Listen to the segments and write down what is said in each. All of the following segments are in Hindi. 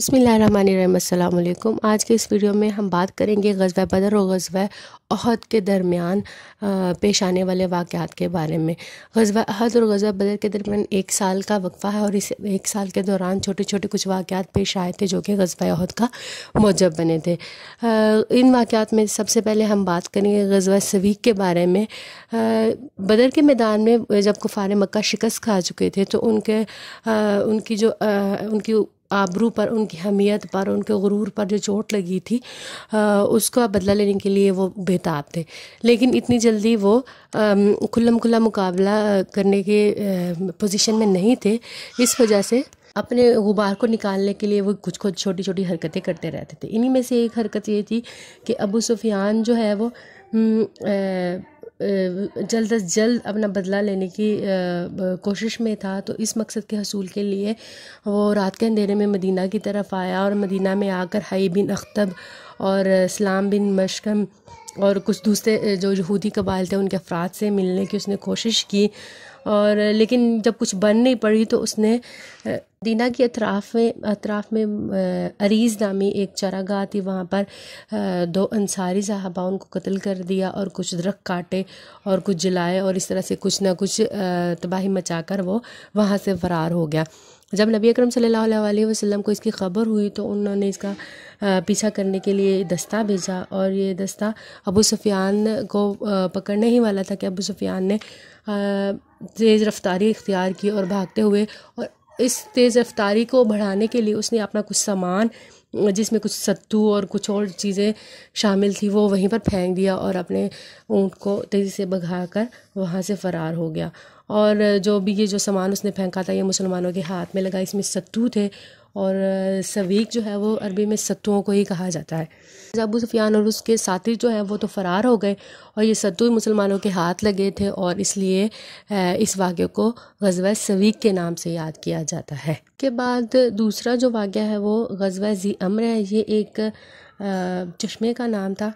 बसमीम आज के इस वीडियो में हम बात करेंगे गजवा बदर और गजवा अहद के दरमियान पेश आने वाले वाक़ात के बारे में गजवा अहद और गजवा बदर के दरमियान एक साल का वक्फ़ा है और इस एक साल के दौरान छोटे छोटे कुछ वाक़ात पेश आए थे जो कि गजवा अहद का मौजब बने थे इन वाक़ात में सबसे पहले हम बात करेंगे गजवा सवीक के बारे में बदर के मैदान में जब कुफ़ार मक्का शिकस्त खा चुके थे तो उनके उनकी जो उनकी आबरू पर उनकी अहमियत पर उनके गुरूर पर जो चोट लगी थी उसका बदला लेने के लिए वो बेताब थे लेकिन इतनी जल्दी वो खुल्लम खुल्ला मुकाबला करने के पोजीशन में नहीं थे इस वजह से अपने गुबार को निकालने के लिए वो कुछ कुछ छोटी छोटी हरकतें करते रहते थे इन्हीं में से एक हरकत ये थी कि अबू सुफियान जो है वो हम्म, जल्द अज जल्द अपना बदला लेने की कोशिश में था तो इस मकसद के हसूल के लिए वो रात के अंधेरे में मदीना की तरफ आया और मदीना में आकर हई बिन अख्तब और इस्लाम बिन मशकम और कुछ दूसरे जो यहूदी कबाइल थे उनके अफराद से मिलने की उसने कोशिश की और लेकिन जब कुछ बन नहीं पड़ी तो उसने दीना के अतराफ़ में अतराफ़ में अरीज़ नामी एक चरागाह थी वहाँ पर दो अंसारी साहबा उनको कत्ल कर दिया और कुछ दरख़्त काटे और कुछ जलाए और इस तरह से कुछ ना कुछ तबाही मचा कर वो वहाँ से फ़रार हो गया जब नबी अकरम सल्लल्लाहु अलैहि वसल्लम को इसकी ख़बर हुई तो उन्होंने इसका पीछा करने के लिए दस्ता भेजा और ये दस्ता अबू सफियान को पकड़ने ही वाला था कि अबू सफियान ने तेज़ रफ्तारी इख्तियार की और भागते हुए और इस तेज़ रफ्तारी को बढ़ाने के लिए उसने अपना कुछ सामान जिसमें कुछ सत्तू और कुछ और चीज़ें शामिल थी वो वहीं पर फेंक दिया और अपने ऊँट को तेज़ी से भगा कर वहाँ से फ़रार हो गया और जो भी ये जो सामान उसने फेंका था ये मुसलमानों के हाथ में लगा इसमें सत्तू थे और सवीक जो है वो अरबी में सत्तुओं को ही कहा जाता है अबू सफियान और उसके साथी जो हैं वो तो फ़रार हो गए और ये सत्तू मुसलमानों के हाथ लगे थे और इसलिए इस वाक्य को गजवा सवीक के नाम से याद किया जाता है के बाद दूसरा जो वाक्य है वो गजवा जी अम्र है ये एक चश्मे का नाम था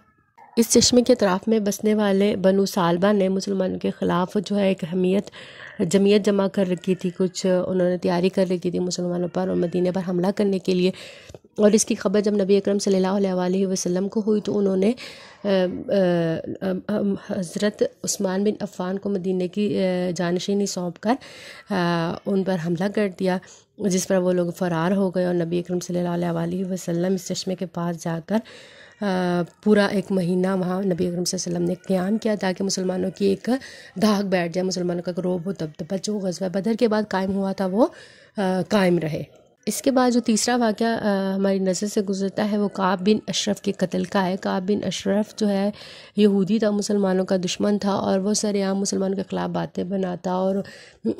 इस चश्मे के अतराफ़ में बसने वाले बनु सालबा ने मुसलमानों के ख़िलाफ़ जो है एक अहमियत जमीयत जमा कर रखी थी कुछ उन्होंने तैयारी कर रखी थी मुसलमानों पर और मदीने पर हमला करने के लिए और इसकी खबर जब नबी अकरम सल्लल्लाहु अलैहि वसल्लम को हुई तो उन्होंने हज़रत उस्मान बिन अफ़ान को मदीने की जानशीनी सौंप कर आ, उन पर हमला कर दिया जिस पर वो लोग फ़रार हो गए और नबी अकरम सल्लल्लाहु अलैहि वसल्लम इस चश्मे के पास जाकर पूरा एक महीना वहाँ नबी अकरम वसल्लम ने क़्याम किया ताकि मुसलमानों की एक धाक बैठ जाए मुसलमानों का एक रोब दबदबा जो गजवा बदर के बाद कायम हुआ था वो कायम रहे इसके बाद जो तीसरा वाक़ हमारी नज़र से गुज़रता है वो काब बिन अशरफ के कत्ल का है काब बिन अशरफ जो है यहूदी था मुसलमानों का दुश्मन था और वो सरेआम मुसलमानों के ख़िलाफ़ बातें बनाता और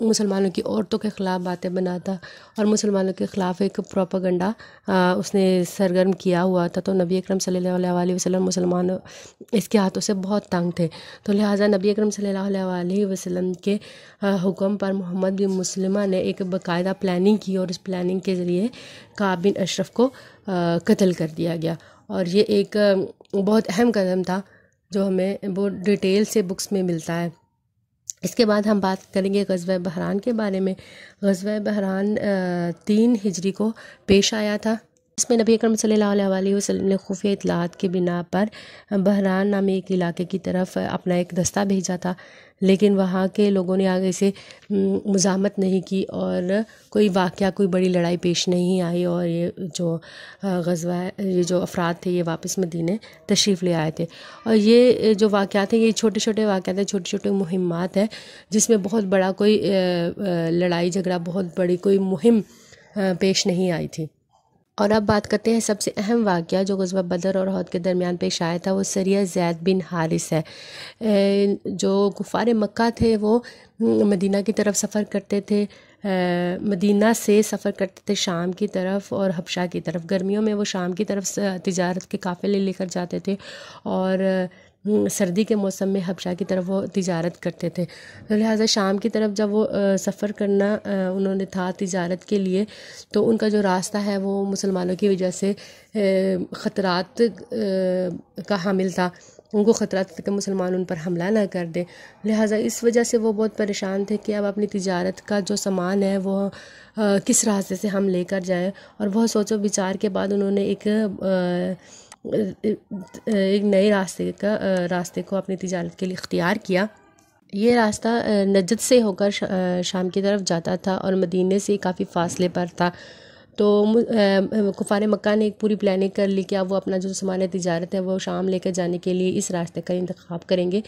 मुसलमानों की औरतों के ख़िलाफ़ बातें बनाता और मुसलमानों के ख़िलाफ़ एक प्रोपागंडा उसने सरगर्म किया हुआ था तो नबी अकरम सल्लल्लाहु अलैहि मुसलमान इसके हाथों से बहुत तंग थे तो लिहाजा नबी अक्रम सम के हुक्म पर मोहम्मद बिन मुसलमा ने एक बाकायदा प्लानिंग की और इस प्लानिंग के के ज़रिए काब बिन अशरफ को कत्ल कर दिया गया और ये एक बहुत अहम कदम था जो हमें वो डिटेल से बुक्स में मिलता है इसके बाद हम बात करेंगे गजब बहरान के बारे में गजब बहरान तीन हिजरी को पेश आया था इसमें नबी अकरम वसल्लम ने खुफिया इतलात के बिना पर बहरान नामे एक इलाके की तरफ अपना एक दस्ता भेजा था लेकिन वहाँ के लोगों ने आगे से मुजामत नहीं की और कोई वाक़ कोई बड़ी लड़ाई पेश नहीं आई और ये जो गजवा ये जो अफराद थे ये वापस मदीने तशरीफ़ ले आए थे और ये जो वाक़ थे ये छोटे छोटे वाक़ हैं छोटे छोटे मुहिमात हैं जिसमें बहुत बड़ा कोई लड़ाई झगड़ा बहुत बड़ी कोई मुहिम पेश नहीं आई थी और अब बात करते हैं सबसे अहम वाक़ जो गजबा बदर और हद के दरमियान पेश आया था वो सरिया जैद बिन हारिस है जो गुफ़ार मक्का थे वो हम्म, मदीना की तरफ सफ़र करते थे मदीना से सफ़र करते थे शाम की तरफ और हबशा की तरफ गर्मियों में वो शाम की तरफ तजारत के काफ़िले लेकर जाते थे और हम्म, सर्दी के मौसम में हबशा की तरफ वो तजारत करते थे तो लिहाजा शाम की तरफ जब वो सफ़र करना उन्होंने था तजारत के लिए तो उनका जो रास्ता है वो मुसलमानों की वजह से ख़तरात का हामिल था उनको ख़तरा था कि मुसलमान उन पर हमला ना कर दे लिहाजा इस वजह से वो बहुत परेशान थे कि अब अपनी तजारत का जो सामान है वो आ, किस रास्ते से हम लेकर जाएं और बहुत सोचो विचार के बाद उन्होंने एक आ, एक नए रास्ते का रास्ते को अपनी तजारत के लिए इख्तियार किया ये रास्ता नजद से होकर शाम की तरफ जाता था और मदीने से काफ़ी फासले पर था तो कुफार मक्का ने एक पूरी प्लानिंग कर ली कि अब वो अपना जो सामान तजारत है वो शाम लेकर जाने के लिए इस रास्ते का इंतखब करेंगे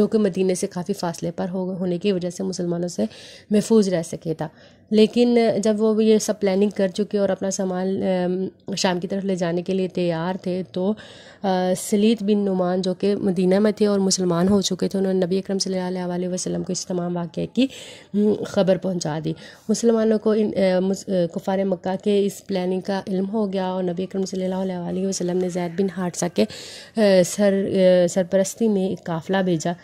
जो कि मदीने से काफ़ी फासले पर हो होने की वजह से मुसलमानों से महफूज रह सके था लेकिन जब वो ये सब प्लानिंग कर चुके और अपना सामान शाम की तरफ ले जाने के लिए तैयार थे तो सलीत बिन नुमान जो कि मदीना में थे और मुसलमान हो चुके थे उन्होंने नबी अकरम वसल्लम को इस तमाम वाक़े की खबर पहुंचा दी मुसलमानों को इन कुफार मक्का के इस प्लानिंग का इल्म हो गया और नबी अकरम सल्लल्लाहु वसल्लम ने जैद बिन हादसा के सर सरपरस्ती में एक काफ़िला भेजा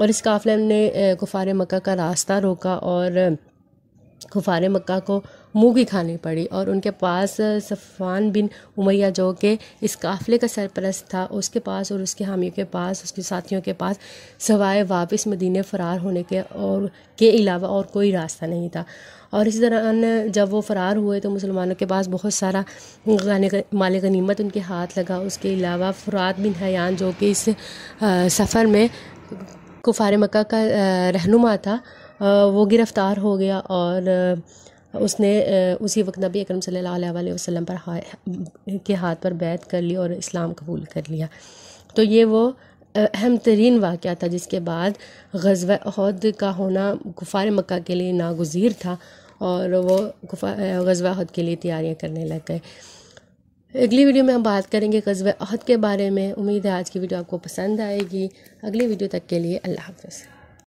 और इस काफ़िले ने कुफार मक्का का रास्ता रोका और कुफार मक्का को मुँह की खानी पड़ी और उनके पास सफ़ान बिन उमैया जो कि इस काफ़िले का सरपरस्त था उसके पास और उसके हामियों के पास उसके साथियों के पास सवाए वापस मदीने फ़रार होने के और के अलावा और कोई रास्ता नहीं था और इसी दौरान जब वो फ़रार हुए तो मुसलमानों के पास बहुत सारा माल गनीमत उनके हाथ लगा उसके अलावा फ़ुरात बिन हयान जो कि इस सफ़र में कुफार मक्का का रहनुमा था वो गिरफ़्तार हो गया और उसने उसी वक्त नबी अकरम सल्लल्लाहु अलैहि वसल्लम पर के हाथ पर बैत कर ली और इस्लाम कबूल कर लिया तो ये वो अहम तरीन वाक़ था जिसके बाद गजवा अहद का होना गुफ़ार मक्का के लिए नागजीर था और वो गजवा अहद के लिए तैयारियाँ करने लग गए अगली वीडियो में हम बात करेंगे गजवा अहद के बारे में उम्मीद है आज की वीडियो आपको पसंद आएगी अगली वीडियो तक के लिए अल्लाह हाफ